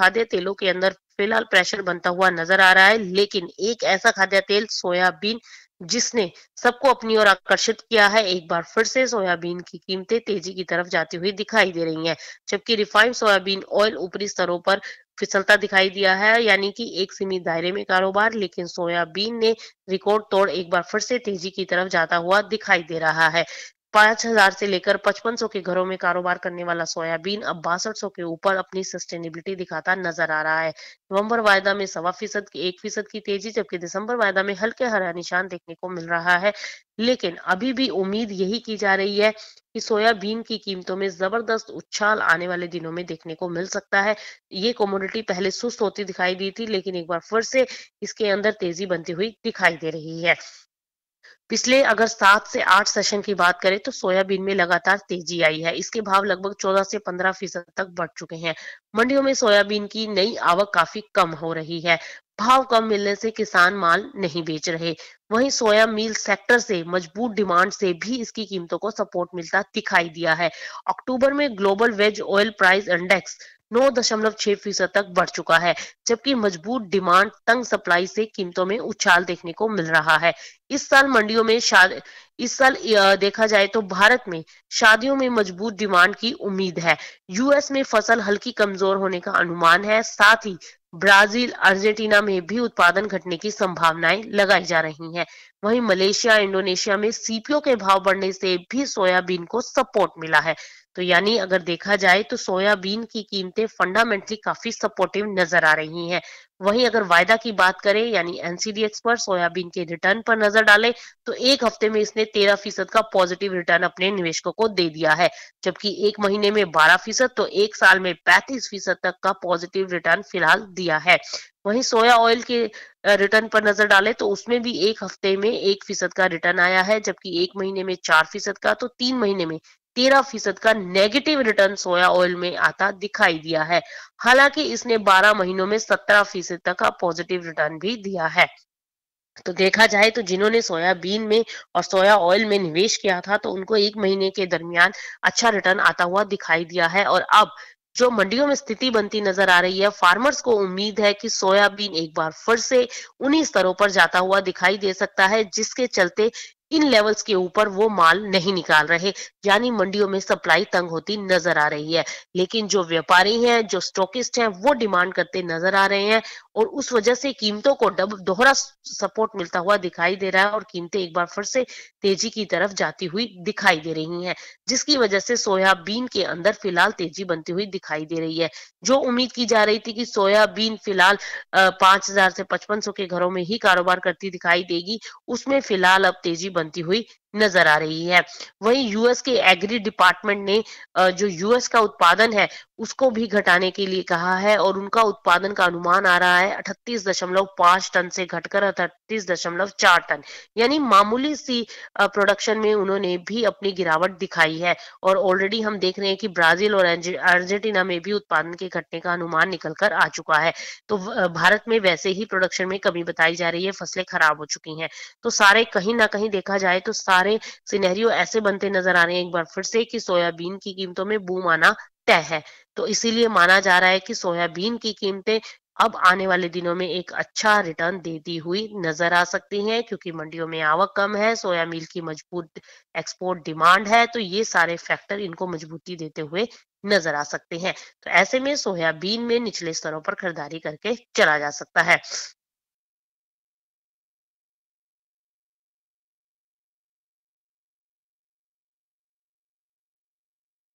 खाद्य तेलों के अंदर फिलहाल प्रेशर बनता हुआ नजर आ रहा है लेकिन एक ऐसा खाद्य तेल सोयाबीन जिसने सबको अपनी ओर आकर्षित किया है एक बार फिर से सोयाबीन की कीमतें तेजी की तरफ जाती हुई दिखाई दे रही हैं जबकि रिफाइंड सोयाबीन ऑयल ऊपरी स्तरों पर फिसलता दिखाई दिया है यानी कि एक सीमित दायरे में कारोबार लेकिन सोयाबीन ने रिकॉर्ड तोड़ एक बार फिर से तेजी की तरफ जाता हुआ दिखाई दे रहा है पांच हजार से लेकर पचपन सौ के घरों में कारोबार करने वाला सोयाबीन अब बासठ सौ के ऊपर अपनी सस्टेनेबिलिटी दिखाता नजर आ रहा है नवंबर वायदा में सवा फीसद की एक फीसद की तेजी जबकि दिसंबर वायदा में हल्के हरा निशान देखने को मिल रहा है लेकिन अभी भी उम्मीद यही की जा रही है कि सोयाबीन की कीमतों में जबरदस्त उछाल आने वाले दिनों में देखने को मिल सकता है ये कॉमोडिटी पहले सुस्त होती दिखाई दी थी लेकिन एक बार फिर से इसके अंदर तेजी बनती हुई दिखाई दे रही है पिछले अगर सात से आठ सेशन की बात करें तो सोयाबीन में लगातार तेजी आई है इसके भाव लगभग 14 से 15 फीसद तक बढ़ चुके हैं मंडियों में सोयाबीन की नई आवक काफी कम हो रही है भाव कम मिलने से किसान माल नहीं बेच रहे वहीं सोया मिल सेक्टर से मजबूत डिमांड से भी इसकी कीमतों को सपोर्ट मिलता दिखाई दिया है अक्टूबर में global veg oil price index नौ दशमलव छह फीसद तक बढ़ चुका है जबकि मजबूत डिमांड तंग सप्लाई से कीमतों में उछाल देखने को मिल रहा है इस साल मंडियों में इस साल देखा जाए तो भारत में शादियों में मजबूत डिमांड की उम्मीद है यूएस में फसल हल्की कमजोर होने का अनुमान है साथ ही ब्राजील अर्जेंटीना में भी उत्पादन घटने की संभावनाएं लगाई जा रही हैं वहीं मलेशिया इंडोनेशिया में सीपीओ के भाव बढ़ने से भी सोयाबीन को सपोर्ट मिला है तो यानी अगर देखा जाए तो सोयाबीन की कीमतें फंडामेंटली काफी सपोर्टिव नजर आ रही हैं वहीं अगर वायदा की बात करें यानी एनसीडीएक्स पर सोयाबीन के रिटर्न पर नजर डालें तो एक हफ्ते में इसने तेरह फीसद का पॉजिटिव रिटर्न अपने निवेशकों को दे दिया है जबकि एक महीने में बारह फीसद तो एक साल में पैंतीस फीसद तक का पॉजिटिव रिटर्न फिलहाल दिया है वहीं सोया ऑयल के रिटर्न पर नजर डालें तो उसमें भी एक हफ्ते में एक फीसद का रिटर्न आया है जबकि एक महीने में चार फीसद का तो तीन महीने में तेरह फीसद का नेगेटिव रिटर्न सोया ऑयल में आता दिखाई दिया है हालांकि इसने बारह महीनों में सत्रह फीसद तक का पॉजिटिव रिटर्न भी दिया है तो देखा जाए तो जिन्होंने सोयाबीन में और सोया ऑयल में निवेश किया था तो उनको एक महीने के दरमियान अच्छा रिटर्न आता हुआ दिखाई दिया है और अब जो मंडियों में स्थिति बनती नजर आ रही है फार्मर्स को उम्मीद है कि सोयाबीन एक बार फिर से उन्हीं स्तरों पर जाता हुआ दिखाई दे सकता है जिसके चलते इन लेवल्स के ऊपर वो माल नहीं निकाल रहे यानी मंडियों में सप्लाई तंग होती नजर आ रही है लेकिन जो व्यापारी हैं जो स्टॉकिस्ट हैं वो डिमांड करते नजर आ रहे हैं और उस वजह से कीमतों को डब दोहरा सपोर्ट मिलता हुआ दिखाई दे रहा है और कीमतें एक बार फिर से तेजी की तरफ जाती हुई दिखाई दे रही है जिसकी वजह से सोयाबीन के अंदर फिलहाल तेजी बनती हुई दिखाई दे रही है जो उम्मीद की जा रही थी कि सोयाबीन फिलहाल पांच हजार से पचपन के घरों में ही कारोबार करती दिखाई देगी उसमें फिलहाल अब तेजी बनती हुई नजर आ रही है वहीं यूएस के एग्री डिपार्टमेंट ने जो यूएस का उत्पादन है उसको भी घटाने के लिए कहा है और उनका उत्पादन का अनुमान आ रहा है अठतीस दशमलव पांच टन से घटकर अठतीस दशमलव चार टन यानी मामूली सी प्रोडक्शन में उन्होंने भी अपनी गिरावट दिखाई है और ऑलरेडी हम देख रहे हैं कि ब्राजील और अर्जेंटीना में भी उत्पादन के घटने का अनुमान निकल कर आ चुका है तो भारत में वैसे ही प्रोडक्शन में कमी बताई जा रही है फसलें खराब हो चुकी हैं तो सारे कहीं ना कहीं देखा जाए तो सारे सारे सिनेरियो ऐसे बनते नजर आ रहे हैं एक बार फिर से कि सोयाबीन की कीमतों में बूम आना तय है तो इसीलिए माना जा रहा है कि सोयाबीन की कीमतें अब आने वाले दिनों में एक अच्छा रिटर्न देती हुई नजर आ सकती है क्योंकि मंडियों में आवक कम है सोया मिल की मजबूत एक्सपोर्ट डिमांड है तो ये सारे फैक्टर इनको मजबूती देते हुए नजर आ सकते हैं तो ऐसे में सोयाबीन में निचले स्तरों पर खरीदारी करके चला जा सकता है